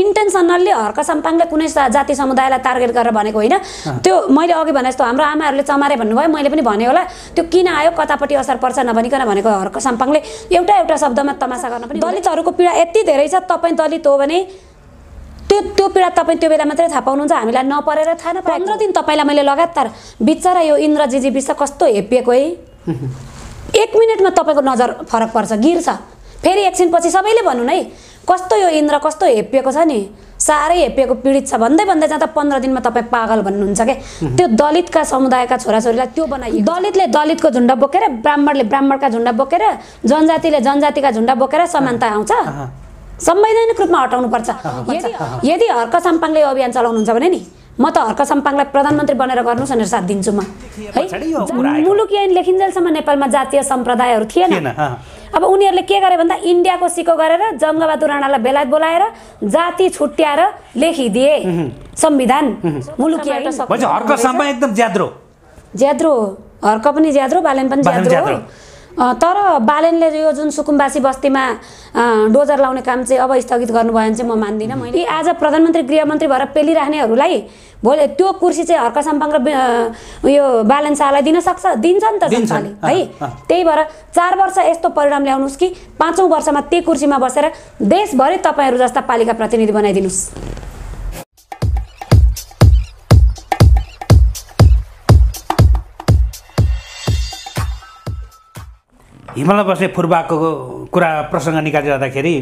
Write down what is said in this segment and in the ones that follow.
intentionally Harka सम्पाङले कुनै जाति समुदायलाई टार्गेट गरेर भनेको होइन त्यो मैले अघि भने जस्तो हाम्रो आमाहरूले चमारे भन्नुभयो मैले पनि भने होला त्यो किन आयो कतापट्टि असर पर्छ नभनिकन भनेको हर्क साम्पाङले एउटा एउटा शब्दमा तमासा गर्न पनि दलितहरूको पीडा यति धेरै छ तपाईँ दलित हो भने त्यो त्यो पीडा तपाईँ त्यो बेला मात्रै थाहा पाउनुहुन्छ हामीलाई नपरेर थाहा नपाए पन्ध्र दिन तपाईँलाई मैले लगातार बिचरा यो इन्द्रजीजी विष कस्तो हेपिएको है एक मिनटमा तपाईँको नजर फरक पर्छ गिर्छ फेरि एकछिनपछि सबैले भनौँ है कस्तो यो इन्द्र कस्तो हेपिएको छ नि साह्रै हेपिएको पीडित छ भन्दै भन्दै जाँदा पन्ध्र दिनमा तपाईँ पागल भन्नुहुन्छ क्या त्यो दलितका समुदायका छोराछोरीलाई त्यो बनाइयो दलितले दलितको झुन्डा बोकेर ब्राह्मणले ब्राह्मणका झुन्डा बोकेर जनजातिले जनजातिका झुन्डा बोकेर समानता आउँछ संवैधानिक रूपमा हटाउनुपर्छ यदि हर्क सम्पाङले यो अभियान चलाउनुहुन्छ भने नि म त हर्क सम्पाङलाई प्रधानमन्त्री बनेर गर्नुहोस् भनेर साथ दिन्छु म है मुलुक ऐन लेखिन्जेलसम्म नेपालमा जातीय सम्प्रदायहरू थिएन अब उनीहरूले के गरे भन्दा इन्डियाको सिको गरेर जङ्गबहादुर राणालाई बेलायत बोलाएर जाति छुट्याएर लेखिदिए संविधान ज्याद्रो ज्याद्रो हर्क पनि ज्याद्रो बालेन पनि ज्याद्रो हो तर बालेनले यो जुन सुकुम्बासी बस्तीमा डोजर लाउने काम चाहिँ अब स्थगित गर्नुभयो भने चाहिँ म मान्दिनँ मैले आज प्रधानमन्त्री गृहमन्त्री भएर पेलिराख्नेहरूलाई भोलि त्यो कुर्सी चाहिँ हर्क सम्पाङ र उयो बालन शाहलाई दिन सक्छ दिन्छ नि त जनताले है त्यही भएर चार वर्ष यस्तो परिणाम ल्याउनुहोस् कि पाँचौँ वर्षमा त्यही कुर्सीमा बसेर देशभरि तपाईँहरू जस्ता पालिका प्रतिनिधि बनाइदिनुहोस् हिमालय बस्ने फुर्बाको कुरा प्रसङ्ग निकालिरहँदाखेरि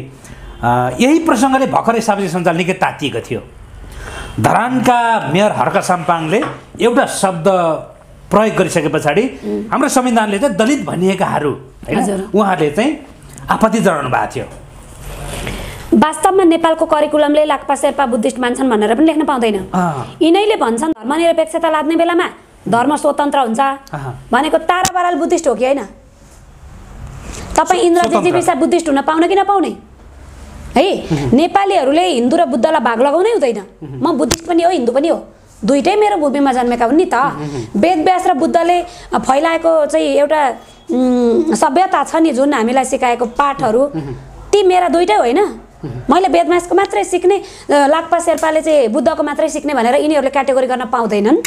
यही प्रसङ्गले भर्खरै सामाजिक सञ्जाल निकै तातिएको थियो धरानका मेयर हर्क साम्पाङले एउटा शब्द प्रयोग गरिसके पछाडि हाम्रो संविधानले चाहिँ दलित भनिएकाहरू होइन उहाँहरूले चाहिँ आपत्ति जनाउनु भएको थियो वास्तवमा नेपालको करिकुलमले लाक्पा शेर्पा बुद्धिस्ट मान्छन् भनेर पनि लेख्न पाउँदैन यिनैले भन्छन् धर्मनिरपेक्षता लाग्ने बेलामा धर्म स्वतन्त्र हुन्छ भनेको तारा बराल बुद्धिस्ट हो कि होइन तपाईँ इन्द्रजी बुद्धिस्ट हुन पाउने कि नपाउने है नेपालीहरूले हिन्दू र बुद्धलाई भाग लगाउनै हुँदैन म बुद्धिस्ट पनि हो हिन्दू पनि हो दुइटै मेरो भूमिमा जन्मेका हुन् नि त वेद व्यास र बुद्धले फैलाएको चाहिँ एउटा सभ्यता छ नि जुन हामीलाई सिकाएको पाठहरू ती मेरा दुइटै होइन मैले वेदमासको मात्रै सिक्ने लाक्पा शेर्पाले चाहिँ बुद्धको मात्रै सिक्ने भनेर यिनीहरूले क्याटेगोरी गर्न पाउँदैनन्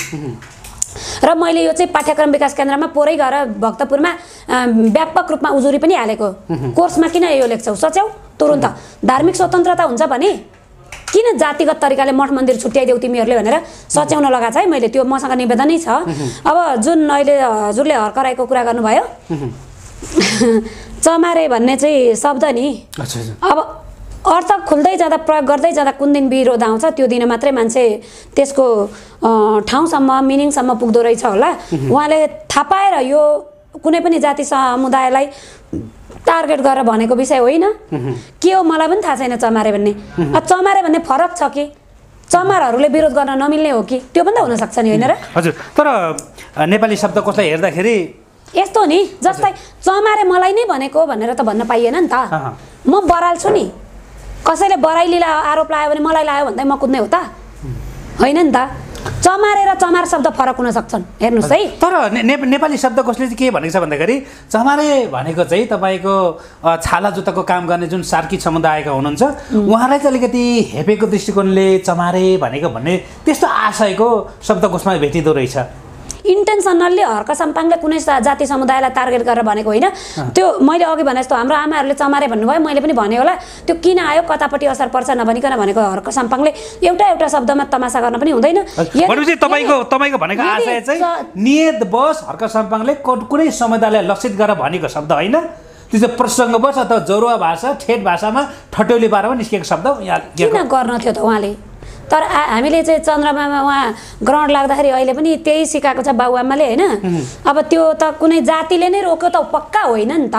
र मैले यो चाहिँ पाठ्यक्रम विकास केन्द्रमा पोरै गएर भक्तपुरमा व्यापक रूपमा उजुरी पनि हालेको कोर्समा किन यो लेख्छौ सच्याउ तुरन्त धार्मिक स्वतन्त्रता हुन्छ भने किन जातिगत तरिकाले मठ मन्दिर छुट्याइदेऊ तिमीहरूले भनेर सच्याउन लगाएको छ है मैले त्यो मसँग निवेदनै छ अब जुन अहिले हजुरले हर्कराईको कुरा गर्नुभयो चमारे भन्ने चाहिँ शब्द नि अब अर्थ खुल्दै जाँदा प्रयोग गर्दै जाँदा कुन दिन विरोध आउँछ त्यो दिन मात्रै मान्छे त्यसको ठाउँसम्म मिनिङसम्म पुग्दो रहेछ होला उहाँले थाहा पाएर यो कुनै पनि जाति समुदायलाई टार्गेट गरेर भनेको विषय होइन के हो मलाई पनि थाहा छैन चमारे भन्ने चमारे भन्ने फरक छ कि चमारहरूले विरोध गर्न नमिल्ने हो कि त्यो पनि त हुनसक्छ नि होइन र हजुर तर नेपाली शब्द कसलाई हेर्दाखेरि यस्तो नि जस्तै चमारे मलाई नै भनेको भनेर त भन्न पाइएन नि त म बराल्छु नि कसैले बराइलीलाई आरोप लगायो भने मलाई लगायो भन्दै म कुद्ने हो त होइन नि त चमारेर र चमार शब्द फरक हुन सक्छन् हेर्नुहोस् है तर ने, नेपाली शब्द कसले चाहिँ के भनेको छ भन्दाखेरि चमारे भनेको चाहिँ तपाईँको छाला जुत्ताको काम गर्ने जुन सार्की समुदायका हुनुहुन्छ उहाँलाई चाहिँ अलिकति हेपेको दृष्टिकोणले चमारे भनेको भन्ने त्यस्तो आशयको शब्दकोशमा भेटिँदो रहेछ इन्टेन्सनल्ली हर्क साम्पाङले कुनै जाति समुदायलाई टार्गेट गरेर भनेको होइन त्यो मैले अघि भने जस्तो हाम्रो आमाहरूले चमारे भन्नुभयो मैले पनि भने होला त्यो किन आयो कतापट्टि असर पर्छ नभनिकन भनेको हर्क साम्पाङले एउटा एउटा शब्दमा तमासा गर्न पनि हुँदैन कुनै समुदायलाई लक्षित गरेर भनेको शब्द होइन त्यो चाहिँ प्रसङ्गवश अथवा जरुवा भाषा ठेट भाषामा ठटौली पारामा निस्किएको शब्द किन गर्न थियो त उहाँले तर हामीले चाहिँ चन्द्रमामा उहाँ ग्रहण लाग्दाखेरि अहिले पनि त्यही सिकाएको छ बाबुआमाले होइन अब त्यो त कुनै जातिले नै रोक्यो त पक्का होइन नि त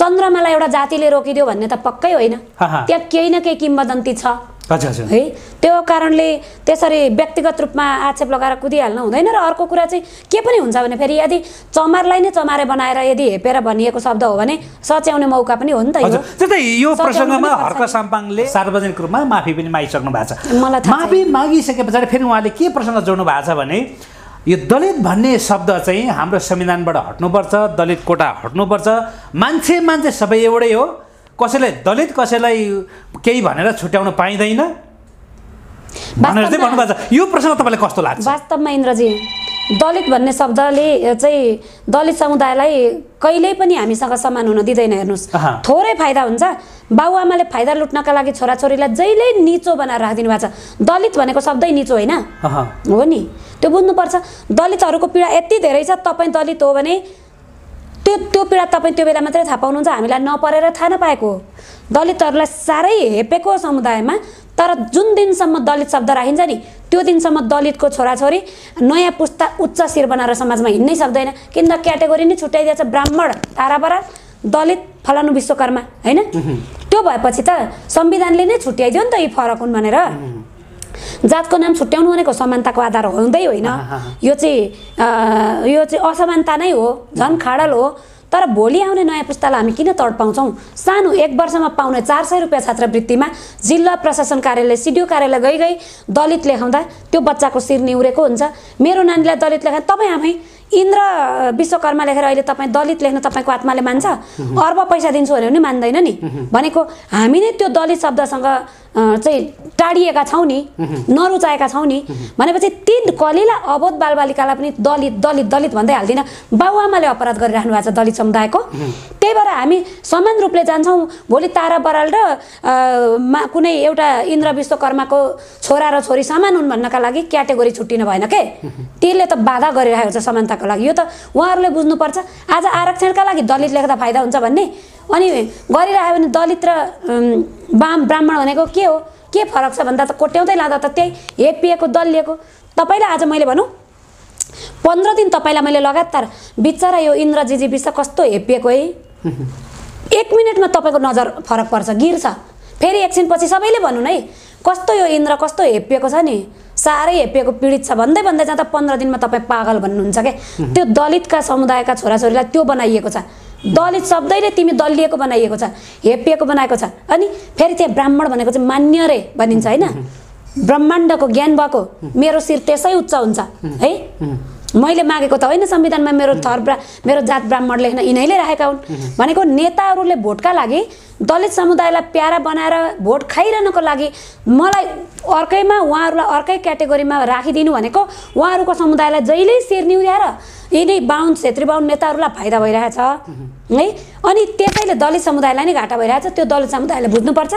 चन्द्रमालाई एउटा जातिले रोकिदियो भन्ने त पक्कै होइन त्यहाँ केही न केही किम्बदन्ती छ है त्यो कारणले त्यसरी व्यक्तिगत रूपमा आक्षेप लगाएर कुदिहाल्नु हुँदैन र अर्को कुरा चाहिँ के पनि हुन्छ भने फेरि यदि चमारलाई नै चमारे बनाएर यदि हेपेर भनिएको शब्द हो भने सच्याउने मौका पनि हो नि त यो प्रसङ्गमा हर्क साम्पाङले सार्वजनिक रूपमा माफी पनि मागिसक्नु भएको छ मलाई माफी मागिसके पछाडि फेरि उहाँले के प्रसङ्ग जोड्नु भएको छ भने यो दलित भन्ने शब्द चाहिँ हाम्रो संविधानबाट हट्नुपर्छ दलित कोटा हट्नुपर्छ मान्छे मान्छे सबै एउटै हो कसैलाई दलित कसैलाई केही भनेर छुट्याउन पाइँदैन भनेर चाहिँ भन्नुभएको यो प्रसङ्ग तपाईँलाई कस्तो लाग्छ वास्तवमा इन्द्रजी दलित भन्ने शब्दले चाहिँ दलित समुदायलाई कहिल्यै पनि हामीसँग सम्मान हुन दिँदैन हेर्नुहोस् थोरै फाइदा हुन्छ बाबुआमाले फाइदा लुट्नका लागि छोराछोरीलाई जहिले निचो बनाएर राखिदिनु भएको छ दलित भनेको शब्दै निचो होइन हो नि त्यो बुझ्नुपर्छ दलितहरूको पीडा यति धेरै छ तपाईँ दलित हो भने त्यो त्यो पीडा तपाईँ त्यो बेला मात्रै थाहा पाउनुहुन्छ हामीलाई नपरेर थाहा नपाएको दलितहरूलाई साह्रै हेपेको समुदायमा तर जुन दिनसम्म दलित शब्द राखिन्छ नि त्यो दिनसम्म दलितको छोराछोरी नयाँ पुस्ता उच्च शिर बनाएर समाजमा हिँड्नै सक्दैन किन त क्याटेगोरी नै छुट्याइदिएछ ब्राह्मण तारापरा दलित फलानु विश्वकर्मा होइन त्यो भएपछि त संविधानले नै छुट्याइदियो नि त यी फरक हुन् भनेर जातको नाम छुट्याउनु भनेको समानताको आधार हुँदै होइन यो चाहिँ यो चाहिँ असमानता नै हो झन् खाडल हो तर भोलि आउने नयाँ पुस्तालाई हामी किन तड पाउँछौँ सानो एक वर्षमा पाउने चार सय रुपियाँ छात्रवृत्तिमा जिल्ला प्रशासन कार्यालय सिडिओ कार्यालय गई गई दलित लेखाउँदा त्यो बच्चाको शिर निउरेको हुन्छ मेरो नानीलाई दलित लेखा तपाईँ आफै इन्द्र विश्वकर्मा लेखेर अहिले तपाईँ दलित लेख्न तपाईँको आत्माले मान्छ अर्ब पैसा दिन्छु भने पनि मान्दैन नि भनेको हामी नै त्यो दलित शब्दसँग चाहिँ टाढिएका छौँ नि नरुचाएका छौँ नि भनेपछि ती कलिला अबोध बालबालिकालाई पनि दलित दलित दलित भन्दै हाल्दिनँ बाबुआमाले अपराध गरिराख्नु भएको छ दलित समुदायको त्यही भएर हामी समान रूपले जान्छौँ भोलि तारा बराल र मा कुनै एउटा इन्द्र विश्वकर्माको छोरा र छोरी समान हुन् भन्नका लागि क्याटेगोरी छुट्टिनु भएन के त्यसले त बाधा गरिरहेको छ समानताको लागि यो त उहाँहरूले बुझ्नुपर्छ आज आरक्षणका लागि दलित लेख्दा फाइदा हुन्छ भन्ने अनि गरिरह्यो भने दलित र बाम ब्राह्मण भनेको के हो के फरक छ भन्दा त कोट्याउँदै लाँदा त त्यही हेपिएको दलिएको तपाईँलाई आज मैले भनौँ पन्ध्र दिन तपाईँलाई मैले लगातार बिचरा यो इन्द्रजीजी विष कस्तो हेपिएको है एक मिनटमा तपाईँको नजर फरक पर्छ गिर्छ फेरि एकछिनपछि सबैले भनौँ है कस्तो यो इन्द्र कस्तो हेपिएको छ नि साह्रै हेपिएको पीडित छ भन्दै भन्दै जाँदा पन्ध्र दिनमा तपाईँ पागल भन्नुहुन्छ क्या त्यो दलितका समुदायका छोराछोरीलाई त्यो बनाइएको छ दलित शब्दैले तिमी दलिएको बनाइएको छ हेपिएको बनाएको छ अनि फेरि त्यहाँ ब्राह्मण भनेको चाहिँ मान्य रे भनिन्छ होइन ब्रह्माण्डको ज्ञान भएको मेरो शिर त्यसै उच्च हुन्छ है मैले मागेको त होइन संविधानमा मेरो थर ब्रा मेरो जात ब्राह्मण लेख्न यिनैले राखेका हुन् भनेको नेताहरूले भोटका लागि दलित समुदायलाई प्यारा बनाएर भोट खाइरहनको लागि मलाई अर्कैमा उहाँहरूलाई अर्कै क्याटेगोरीमा राखिदिनु भनेको उहाँहरूको समुदायलाई जहिले शिर निहुर्याएर यी नै बाहुन क्षेत्री बाहुन नेताहरूलाई फाइदा भइरहेछ है अनि त्यसैले दलित समुदायलाई नै घाटा भइरहेछ त्यो दलित समुदायले बुझ्नुपर्छ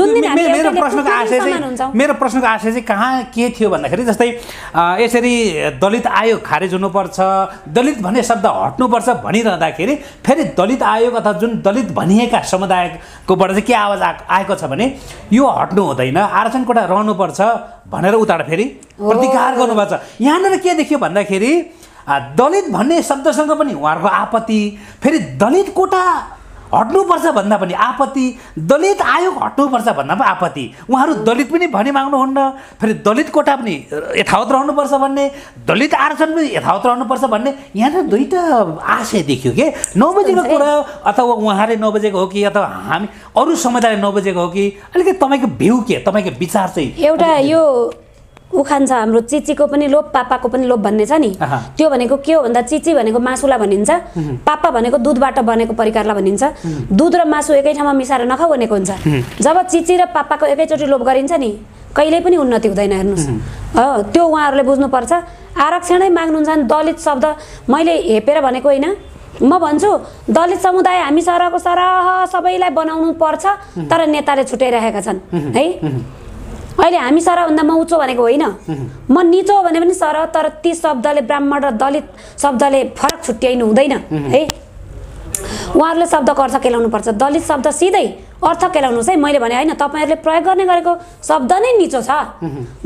जुन दिन मेरो प्रश्नको आशय चाहिँ मेरो प्रश्नको आशय चाहिँ कहाँ के थियो भन्दाखेरि जस्तै यसरी दलित आयोग खारेज हुनुपर्छ दलित भन्ने शब्द हट्नुपर्छ भनिरहँदाखेरि फेरि दलित आयोग अथवा जुन दलित भनिएका समुदायकोबाट चाहिँ के आवाज आएको छ भने यो हट्नु हुँदैन आरक्षण कोटा रहनुपर्छ भनेर उताबाट फेरि प्रतिकार गर्नुपर्छ यहाँनिर के देखियो भन्दाखेरि दलित भन्ने शब्दसँग पनि उहाँहरूको आपत्ति फेरि दलित कोटा हट्नुपर्छ भन्दा पनि आपत्ति दलित आयोग हट्नुपर्छ भन्दा पनि आपत्ति उहाँहरू दलित पनि भनी माग्नुहुन्न फेरि दलित कोटा पनि यथावत रहनुपर्छ भन्ने दलित आरक्षण पनि यथावत रहनुपर्छ भन्ने यहाँ त दुईवटा आशय देखियो के नौ बजेको कुरा अथवा उहाँले नौ बजेको हो कि अथवा हामी अरू समुदायले नौ बजेको हो कि अलिकति तपाईँको भ्यू के तपाईँको विचार चाहिँ एउटा यो उखान छ हाम्रो चिचीको पनि लोप पापाको पनि लोप भन्ने छ नि त्यो भनेको के हो भन्दा चिची भनेको मासुलाई भनिन्छ पापा भनेको दुधबाट बनेको परिकारलाई भनिन्छ दुध र मासु एकै ठाउँमा मिसाएर नखाउ भनेको हुन्छ जब चिची र पापाको एकैचोटि लोप गरिन्छ नि कहिल्यै पनि उन्नति हुँदैन हेर्नुहोस् हो त्यो उहाँहरूले बुझ्नुपर्छ आरक्षणै माग्नुहुन्छ भने दलित शब्द मैले हेपेर भनेको होइन म भन्छु दलित समुदाय हामी सरहको सरह सबैलाई बनाउनु पर्छ तर नेताले छुट्याइरहेका छन् है अहिले हामी सरभन्दा म उचो भनेको होइन म निचो भने पनि सर तर ती शब्दले ब्राह्मण र दलित शब्दले फरक छुट्याइनु हुँदैन है उहाँहरूले शब्दको अर्थ पर्छ दलित शब्द सिधै अर्थ केलाउनुहोस् है मैले भने होइन तपाईँहरूले प्रयोग गर्ने गरेको शब्द नै निचो छ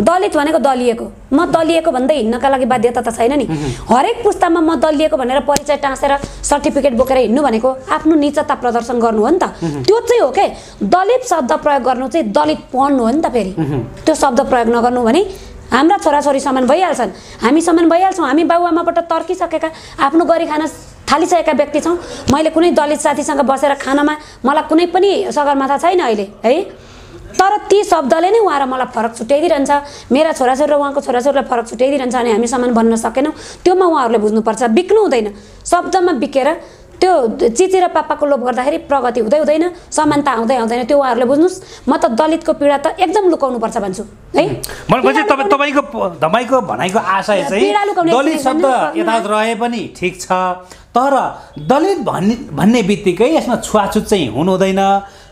दलित भनेको दलिएको म दलिएको भन्दै हिँड्नका लागि बाध्यता त छैन नि हरेक पुस्तामा म दलिएको भनेर परिचय टाँसेर सर्टिफिकेट बोकेर हिँड्नु भनेको आफ्नो निचता प्रदर्शन गर्नु हो नि त त्यो चाहिँ हो के दलित शब्द प्रयोग गर्नु चाहिँ दलित पढ्नु हो नि त फेरि त्यो शब्द प्रयोग नगर्नु भने हाम्रा छोराछोरी समान भइहाल्छन् हामी समान भइहाल्छौँ हामी बाबुआमाबाट तर्किसकेका आफ्नो गरी खान थालिसकेका व्यक्ति छौँ मैले कुनै दलित साथीसँग बसेर खानामा मलाई कुनै पनि सगरमाथा छैन अहिले है तर ती शब्दले नै उहाँ र मलाई फरक छुट्याइदिइरहन्छ मेरा छोराछोरी र उहाँको छोराछोरीलाई फरक छुट्याइदिइरहन्छ अनि हामी सामान भन्न सकेनौँ त्योमा उहाँहरूले बुझ्नुपर्छ बिक्नु हुँदैन शब्दमा बिकेर त्यो चिची र पापाको लोभ गर्दाखेरि प्रगति हुँदै हुँदैन समानता आउँदै आउँदैन त्यो उहाँहरूले बुझ्नुहोस् म त दलितको पीडा त एकदम लुकाउनुपर्छ भन्छु है मलाई तपाईँको तपाईँको भनाइको आशय चाहिँ दलित शब्द रहे पनि ठिक छ तर दलित भन्ने भन्ने बित्तिकै यसमा छुवाछुत चाहिँ हुनु हुँदैन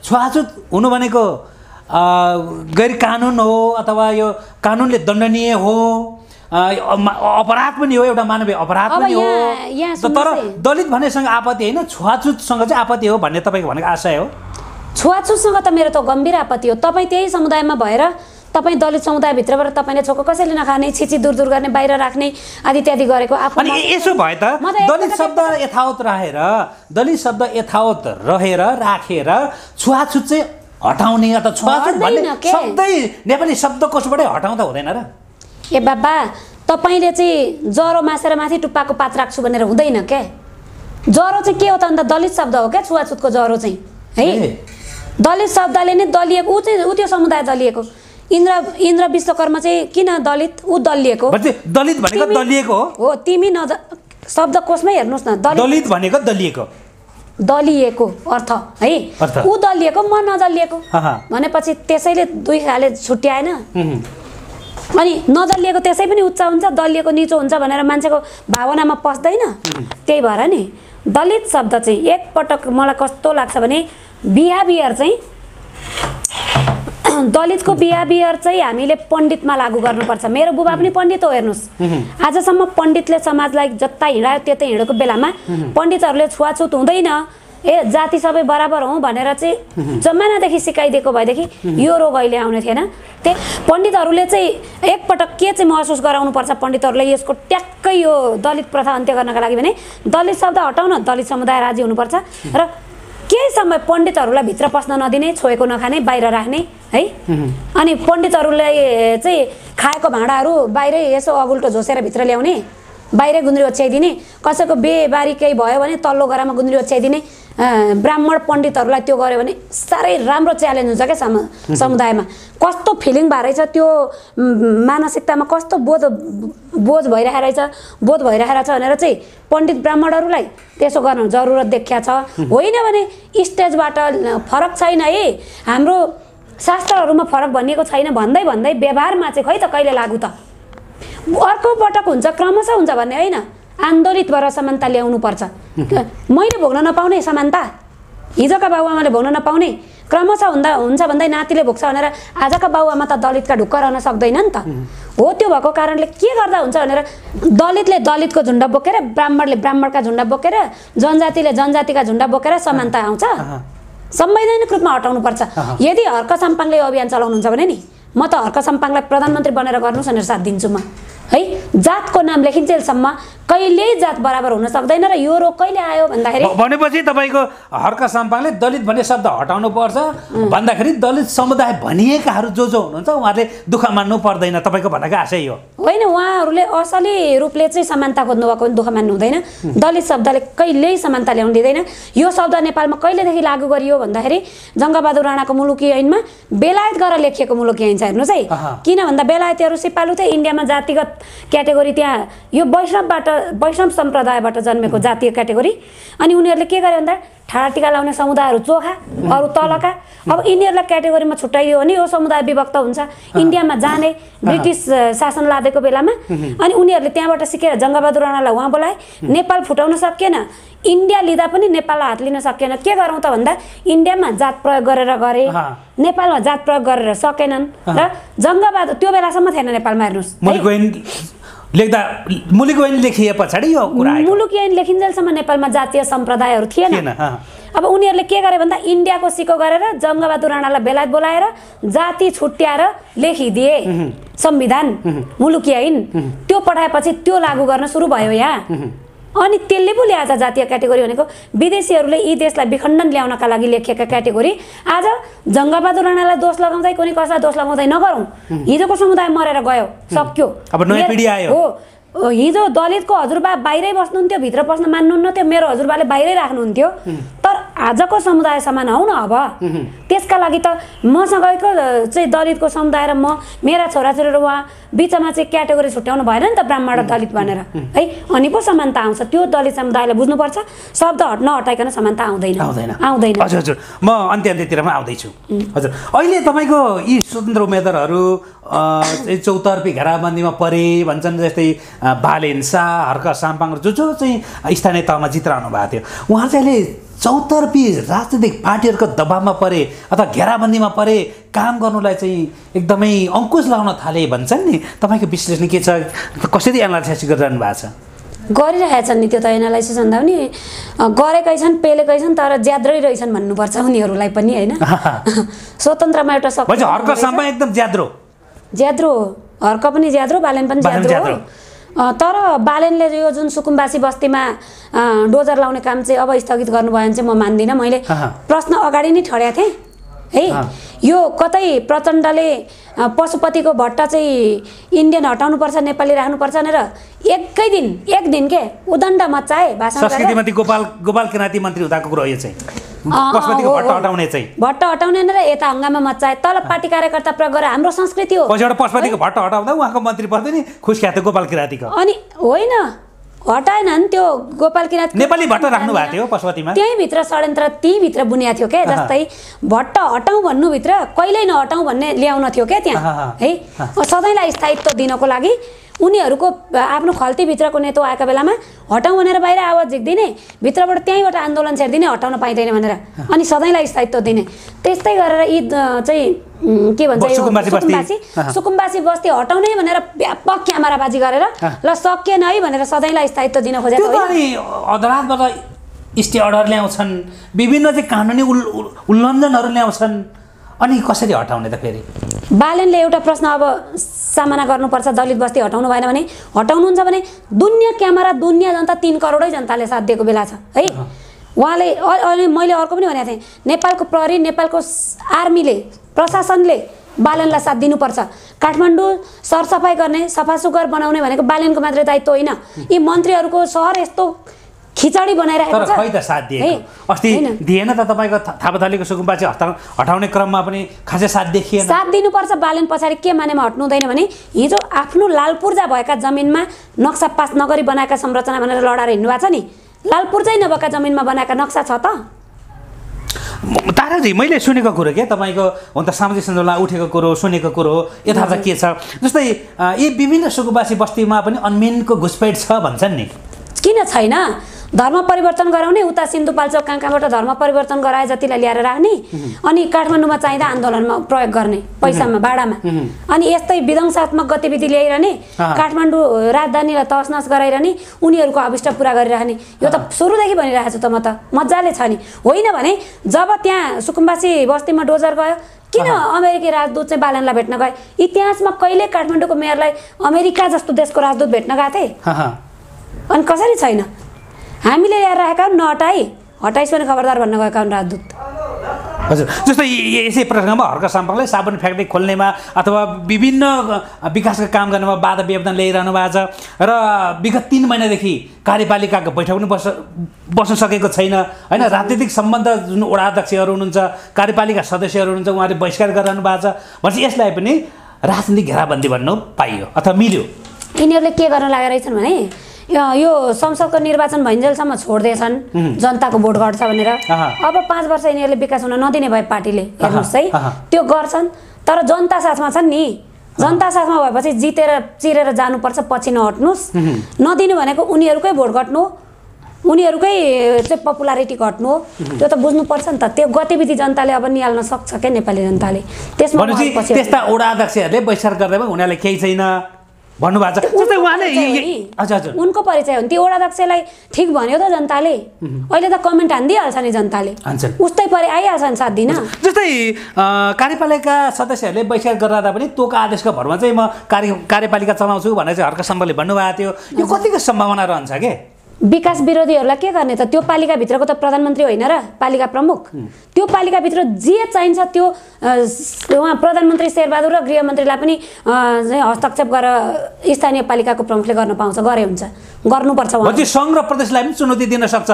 छुवाछुत हुनु भनेको गैर कानुन हो अथवा यो कानुनले दण्डनीय हो अपराध पनि हो एउटा मानवीय अपराध पनि हो तर दलित भन्नेसँग आपत्ति होइन छुवाछुतसँग चाहिँ आपत्ति हो भन्ने तपाईँको भनेको आशय हो छुवाछुतसँग त मेरो त गम्भीर आपत्ति हो तपाईँ त्यही समुदायमा भएर तपाईँ दलित समुदायभित्रबाट तपाईँले छोको कसैले नखाने छिची दुर दुर गर्ने बाहिर राख्ने आदि इत्यादि गरेको आफ्नो यसो भए त दलित शब्द यथावत राखेर दलित शब्द यथावत रहेर राखेर छुवाछुत चाहिँ हटाउने अथवा छुवाछुत भन्ने सबै नेपाली शब्द हटाउँदा हुँदैन र ए बाबा तपाईँले चाहिँ ज्वरो मासेर माथि टुप्पाको पात राख्छु भनेर हुँदैन क्या ज्वरो चाहिँ के हो त अन्त दलित शब्द हो क्या छुवाछुतको ज्वरो चाहिँ है दलित शब्दले नै दलिएको ऊ चाहिँ ऊ त्यो समुदाय दलिएको इन्द्र इन्द्र विश्वकर्मा चाहिँ किन दलित ऊ दलिएको दलित भनेको दलिएको हो तिमी नज शब्द शब्दकोशमै हेर्नुहोस् न दलित भनेको दलिएको दलिएको अर्थ है ऊ दलिएको म नदलिएको भनेपछि त्यसैले दुई खाले छुट्याएन अनि नदलिएको त्यसै पनि उच्च हुन्छ दलिएको निचो हुन्छ भनेर मान्छेको भावनामा पस्दैन त्यही भएर नि दलित शब्द चाहिँ एकपटक मलाई कस्तो लाग्छ भने बिहेभियर चाहिँ दलितको बिहेभियर चाहिँ हामीले पण्डितमा लागू गर्नुपर्छ मेरो बुबा पनि पण्डित हो हेर्नुहोस् आजसम्म पण्डितले समाजलाई जता हिँडायो त्यतै हिँडेको बेलामा पण्डितहरूले छुवाछुत हुँदैन ए जाति सबै बराबर हौँ भनेर चाहिँ जमानादेखि सिकाइदिएको भएदेखि यो रोग अहिले आउने थिएन त्यही पण्डितहरूले चाहिँ एकपटक के चाहिँ महसुस गराउनुपर्छ पण्डितहरूलाई यसको ट्याक्कै यो दलित प्रथा अन्त्य गर्नका लागि भने दलित शब्द हटाउन दलित समुदाय राजी हुनुपर्छ र केही समय पण्डितहरूलाई भित्र पस्न नदिने छोएको नखाने बाहिर राख्ने है अनि पण्डितहरूलाई चाहिँ खाएको भाँडाहरू बाहिरै यसो अगुल्टो झोसेर भित्र ल्याउने बाहिरै गुन्द्री ओछ्याइदिने कसैको बेबारी केही भयो भने तल्लो गरामा गुन्द्री ओछ्याइदिने ब्राह्मण पण्डितहरूलाई त्यो गऱ्यो भने साह्रै राम्रो च्यालेन्ज हुन्छ क्या समुदायमा कस्तो फिलिङ भएको रहेछ त्यो मानसिकतामा कस्तो बोध बोध भइरहेको रहेछ बोध भइरहेको छ भनेर चाहिँ पण्डित ब्राह्मणहरूलाई त्यसो गर्न जरुरत देखिया छ होइन भने स्टेजबाट फरक छैन है हाम्रो शास्त्रहरूमा फरक भनिएको छैन भन्दै भन्दै व्यवहारमा चाहिँ खै त कहिले लागु त अर्को पटक हुन्छ क्रमशः हुन्छ भन्ने होइन आन्दोलित भएर समानता पर्छ मैले भोग्न नपाउने समानता हिजोका बाबुआमाले भोग्न नपाउने क्रमशः हुँदा हुन्छ भन्दै नातिले भोग्छ भनेर आजका बाबुआमा त दलितका ढुक्क रहन सक्दैन नि त हो त्यो भएको कारणले के गर्दा हुन्छ भनेर दलितले दलितको झुन्डा बोकेर ब्राह्मणले ब्राह्मणका झुन्डा बोकेर जनजातिले जनजातिका झुन्डा बोकेर समानता आउँछ संवैधानिक रूपमा हटाउनुपर्छ यदि हर्क सम्पाङले यो अभियान चलाउनुहुन्छ भने नि म त हर्क साम्पाङलाई प्रधानमन्त्री बनेर गर्नुहोस् भनेर साथ दिन्छु म है जातको नाम लेखिन्जेलसम्म कहिल्यै जात बराबर हुन सक्दैन र यो रोग कहिले आयो भन्दाखेरि भनेपछि तपाईँको हर्क साम्पाङले दलित भन्ने शब्द हटाउनु पर्छ भन्दाखेरि दलित समुदाय भनिएकाहरू जो जो हुनुहुन्छ उहाँले दुःख मान्नु पर्दैन तपाईँको भनेको आशै हो होइन उहाँहरूले असली रूपले चाहिँ समानता खोज्नु भएको दुःख मान्नु हुँदैन दलित शब्दले कहिल्यै समानता ल्याउनु दिँदैन यो शब्द नेपालमा कहिलेदेखि लागू गरियो भन्दाखेरि जङ्गबहादुर राणाको मुलुकी ऐनमा बेलायत गरेर लेखिएको मुलुकी ऐन छ हेर्नुहोस् है किन भन्दा बेलायतीहरू सिपालु थिए इन्डियामा जातिगत क्याटेगोरी त्यहाँ यो वैष्णवबाट वैष्णव सम्प्रदायबाट जन्मेको जातीय क्याटेगोरी अनि उनीहरूले के गर्यो भन्दा ठाडा टिका लाउने समुदायहरू चोखा अरू तलका अब यिनीहरूलाई क्याटेगोरीमा छुट्याइयो भने यो समुदाय विभक्त हुन्छ इन्डियामा जाने ब्रिटिस शासन लादेको बेलामा अनि उनीहरूले त्यहाँबाट सिकेर जङ्गबहादुर राणालाई उहाँ बोलाए नेपाल फुटाउन सकिएन इन्डिया लिँदा पनि नेपाललाई हात लिन सकेन के गरौँ त भन्दा इन्डियामा जात प्रयोग गरेर गरे नेपालमा जात प्रयोग गरेर सकेनन् र जङ्गबहादुर त्यो बेलासम्म थिएन नेपालमा हेर्नुहोस् लेख्दा मुलुक ऐन लेखिए पछाडि यो कुरा मुलुक ऐन लेखिन्जेलसम्म नेपालमा जातीय सम्प्रदायहरू थिएन अब उनीहरूले के गरे भन्दा इन्डियाको सिको गरेर जङ्गबहादुर राणालाई बेलायत बोलाएर जाति छुट्याएर लेखिदिए संविधान मुलुकी ऐन त्यो पठाएपछि त्यो लागू गर्न सुरु भयो यहाँ अनि त्यसले पो ल्याएछ जातीय क्याटेगोरी भनेको विदेशीहरूले यी देशलाई विखण्डन ल्याउनका लागि लेखिएका क्याटेगोरी आज जङ्गबहादुर राणालाई दोष लगाउँदै कुनै कसैलाई दोष लगाउँदै नगरौँ हिजोको समुदाय मरेर गयो सक्यो अब नयाँ पिँढी आयो हो हिजो दलितको हजुरबा बाहिरै बस्नुहुन्थ्यो भित्र पस्न बस्न थियो मेरो हजुरबाले बाहिरै राख्नुहुन्थ्यो तर आजको समुदाय समान हौ न अब त्यसका लागि त मसँगको चाहिँ दलितको समुदाय र म मेरा छोराछोरी र उहाँ बिचमा चाहिँ क्याटेगोरी छुट्याउनु भएन नि त ब्राह्मण र दलित भनेर है अनि पो समानता आउँछ त्यो दलित समुदायलाई बुझ्नुपर्छ शब्द हट नहटाइकन समानता आउँदैन आउँदैन हजुर हजुर म अन्त्य अन्त्यतिर पनि आउँदैछु हजुर अहिले तपाईँको यी स्वतन्त्र उम्मेद्वारहरू चौतर्फी घेराबन्दीमा परे भन्छन् जस्तै बालेन्सा हर्क साम्पाङ जो जो चाहिँ स्थानीय तहमा जित भएको थियो उहाँ चाहिँ अहिले चौतर्फी राजनीतिक पार्टीहरूको दबावमा परे अथवा घेराबन्दीमा परे काम गर्नुलाई चाहिँ एकदमै अङ्कुश लगाउन थाले भन्छन् नि तपाईँको विश्लेषण के छ कसरी एनालाइसिस गरिरहनु भएको छ छन् नि त्यो त एनालाइसिस भन्दा पनि गरेकै छन् पेलेकै छन् तर ज्याद्रै रहेछन् भन्नुपर्छ उनीहरूलाई पनि होइन स्वतन्त्रमा एउटा एकदम ज्याद्रो ज्याद्रो हर्क पनि ज्याद्रो बालन पनि ज्याद्रो तर बालनले यो जुन सुकुम्बासी बस्तीमा डोजर लाउने काम चाहिँ अब स्थगित गर्नुभयो भने चाहिँ म मान्दिनँ मैले प्रश्न अगाडि नै ठड्याएको थिएँ है यो कतै प्रचण्डले पशुपतिको भट्टा चाहिँ इन्डियन हटाउनुपर्छ नेपाली राख्नुपर्छ भनेर एकै दिन एक दिन के उदण्ड मचाए भाषा गोपाल गोपाल किराती मन्त्री हुँदाको कुरो यो चाहिँ भट्ट हटाउने र यता हङ्गामा मचाए तल पार्टी कार्यकर्ता प्रयोग गरेर हाम्रो संस्कृति हो पशुपतिको भट्ट हटाउँदा उहाँको मन्त्री पद नि गोपाल किरातीको अनि होइन हटाएन नि त्यो गोपाल किराती नेपाली भट्ट राख्नु भएको थियो पशुपतिमा त्यहीँभित्र षड्यन्त्र त्यहीँभित्र बुनिया थियो क्या जस्तै भट्ट हटाउँ भन्नुभित्र कहिल्यै नहटाउँ भन्ने ल्याउन थियो क्या त्यहाँ है सधैँलाई स्थायित्व दिनको लागि उनीहरूको आफ्नो खल्तीभित्रको नेता आएका बेलामा हटाउँ भनेर बाहिर आवाज झिक्दिने भित्रबाट त्यहीँबाट आन्दोलन छेडिदिने हटाउन पाइँदैन भनेर अनि सधैँलाई स्थायित्व दिने त्यस्तै गरेर यी चाहिँ के भन्छ सुकुम्बासी सुकुम्बासी बस्ती हटाउने भनेर व्यापक क्यामराबाजी गरेर ल सकिएन है भनेर सधैँलाई स्थायित्व दिन खोजेको अदालतबाट स्टे अर्डर ल्याउँछन् विभिन्न चाहिँ कानुनी उल्लङ्घनहरू ल्याउँछन् अनि कसरी हटाउने त फेरि बालनले एउटा प्रश्न अब सामना गर्नुपर्छ दलित बस्ती हटाउनु भएन भने हटाउनुहुन्छ भने दुनियाँ क्यामेरा दुनियाँ जनता तिन करोडै जनताले साथ दिएको बेला छ है उहाँले अनि मैले अर्को पनि भनेको थिएँ नेपालको प्रहरी नेपालको आर्मीले प्रशासनले बालनलाई साथ दिनुपर्छ काठमाडौँ सरसफाइ गर्ने सफा बनाउने भनेको बालनको मात्रै दायित्व होइन यी मन्त्रीहरूको सहर यस्तो खिचडी बनाइरहेको छ खै त साथ दिएको अस्ति दिएन त तपाईँको थापाथलीको चाहिँ हटाउ हटाउने क्रममा पनि खासै साथ देखिएन साथ दिनुपर्छ बालन पछाडि के मानेमा हट्नु हुँदैन भने हिजो आफ्नो लालपूर्जा भएका जमिनमा नक्सा पास नगरी बनाएका संरचना भनेर लडाएर हिँड्नु भएको छ नि लालपूर्जै नभएका जमिनमा बनाएका नक्सा छ त ताराजी मैले सुनेको कुरो के तपाईँको हुन त सामाजिक सञ्जालमा उठेको कुरो सुनेको कुरो हो यथार्थ के छ जस्तै यी विभिन्न सुकुबासी बस्तीमा पनि अनमेनको घुसपैठ छ भन्छन् नि किन छैन धर्म परिवर्तन गराउने उता सिन्धुपाल्चोक कहाँ कहाँबाट धर्म परिवर्तन गराए जतिलाई ल्याएर राख्ने अनि काठमाडौँमा चाहिँदा आन्दोलनमा प्रयोग गर्ने पैसामा बाडामा अनि यस्तै विध्वंसात्मक गतिविधि ल्याइरहने काठमाडौँ राजधानीलाई नस गराइरहने उनीहरूको अविष्ट पुरा गरिराख्ने यो त सुरुदेखि भनिरहेको छु त म त मजाले छ नि होइन भने जब त्यहाँ सुकुम्बासी बस्तीमा डोजर गयो किन अमेरिकी राजदूत चाहिँ बालनलाई भेट्न गए इतिहासमा कहिले काठमाडौँको मेयरलाई अमेरिका जस्तो देशको राजदूत भेट्न गएको थिए अनि कसरी छैन हामीले ल्याएर आएका न हटाई हटाइस् खबरदार भन्न गएका हुन् राजदूत हजुर जस्तै यसै प्रसङ्गमा हर्क साम्पाङलाई साबुन फ्याक्ट्री खोल्नेमा अथवा विभिन्न विकासका काम गर्नेमा बाधा व्यवधान ल्याइरहनु भएको छ र विगत तिन महिनादेखि कार्यपालिकाको बैठक पनि बस बस्न सकेको छैन होइन राजनीतिक सम्बन्ध जुन वडा अध्यक्षहरू हुनुहुन्छ कार्यपालिका सदस्यहरू हुनुहुन्छ उहाँले बहिष्कार गरिरहनु भएको छ भनेपछि यसलाई पनि राजनीतिक घेराबन्दी भन्नु पाइयो अथवा मिल्यो यिनीहरूले के गर्न रहेछन् भने यो संसदको निर्वाचन भइन्जेलसम्म छोड्दैछन् जनताको भोट घट्छ भनेर अब पाँच वर्ष यिनीहरूले विकास हुन नदिने भए पार्टीले हेर्नुहोस् है त्यो गर्छन् तर जनता साथमा छन् नि जनता साथमा भएपछि जितेर चिरेर जानुपर्छ पछि नहट्नुहोस् नदिनु भनेको उनीहरूकै भोट घट्नु उनीहरूकै चाहिँ पपुलारिटी घट्नु त्यो त बुझ्नुपर्छ नि त त्यो गतिविधि जनताले अब निहाल्न सक्छ क्या नेपाली जनताले त्यसमा त्यस्ता वडा अध्यक्षहरूले बहिष्कार गर्दै केही छैन भन्नुभएको छ उनको परिचय हो नि त्यो वडा ठिक भन्यो त जनताले अहिले त कमेन्ट हानिदिइहाल्छ नि जनताले उस्तै परे आइहाल्छ नि साथ दिन जस्तै कार्यपालिका सदस्यहरूले बैठक गराउँदा पनि तोको आदेशको भरमा चाहिँ म कार्य कार्यपालिका चलाउँछु भनेर चाहिँ हर्कसम्मले भन्नुभएको थियो यो कतिको सम्भावना रहन्छ के विकास विरोधीहरूलाई के गर्ने त त्यो पालिकाभित्रको त प्रधानमन्त्री होइन र पालिका प्रमुख त्यो पालिकाभित्र जे चाहिन्छ त्यो उहाँ प्रधानमन्त्री शेरबहादुर र गृहमन्त्रीलाई पनि हस्तक्षेप गरेर स्थानीय पालिकाको प्रमुखले गर्न पाउँछ गरे हुन्छ गर्नुपर्छ सङ्घ र प्रदेशलाई पनि चुनौती दिन सक्छ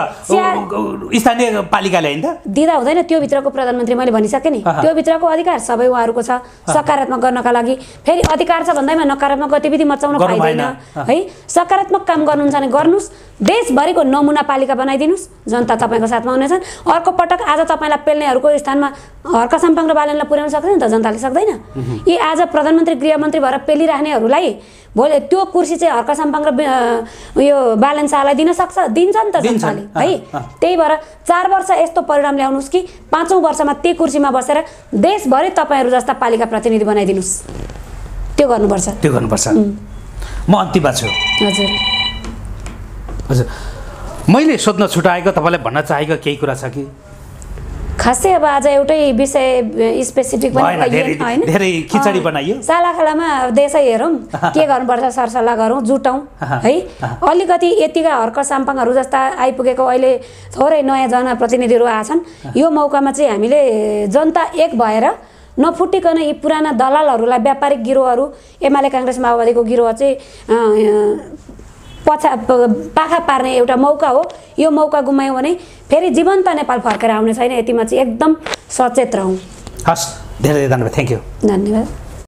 स्थानीय पालिकाले होइन दिँदा हुँदैन त्यो भित्रको प्रधानमन्त्री मैले भनिसकेँ नि त्यो भित्रको अधिकार सबै उहाँहरूको छ सकारात्मक गर्नका लागि फेरि अधिकार छ भन्दैमा नकारात्मक गतिविधि मचाउन पाइँदैन है सकारात्मक काम गर्नुहुन्छ भने गर्नुहोस् देशभरिको नमुना पालिका बनाइदिनुहोस् जनता तपाईँको साथमा हुनेछन् अर्को पटक आज तपाईँलाई पेल्नेहरूको स्थानमा हर्क साम्पाङ र बालनलाई पुर्याउन सक्दैन त जनताले सक्दैन यी आज प्रधानमन्त्री गृहमन्त्री भएर पेलिराख्नेहरूलाई भोलि त्यो कुर्सी चाहिँ हर्क साम्पाङ र यो बालन शाहलाई दिन सक्छ दिन्छ नि त जनताले है त्यही भएर चार वर्ष यस्तो परिणाम ल्याउनुहोस् कि पाँचौँ वर्षमा त्यही कुर्सीमा बसेर देशभरि तपाईँहरू जस्ता पालिका प्रतिनिधि बनाइदिनुहोस् त्यो गर्नुपर्छ त्यो गर्नुपर्छ म अन्तिमा छु हजुर हजुर मैले सोध्न छुट्याएको तपाईँलाई भन्न चाहेको केही कुरा छ कि खासै अब आज एउटै विषय स्पेसिफिक पनि सालाखालामा देशै हेरौँ के गर्नुपर्छ सरसल्लाह गरौँ जुटौँ है अलिकति यतिका हर्क साम्पाङहरू जस्ता आइपुगेको अहिले थोरै नयाँ जनप्रतिनिधिहरू छन् यो मौकामा चाहिँ हामीले जनता एक भएर नफुटिकन यी पुराना दलालहरूलाई व्यापारिक गिरोहहरू एमाले काङ्ग्रेस माओवादीको गिरोह चाहिँ पछा पाखा पार्ने एउटा मौका हो यो मौका गुमायौँ भने फेरि जीवन्त नेपाल फर्केर आउने छैन यतिमा चाहिँ एकदम सचेत रहँ हस् धेरै धेरै धन्यवाद थ्याङ्क यू धन्यवाद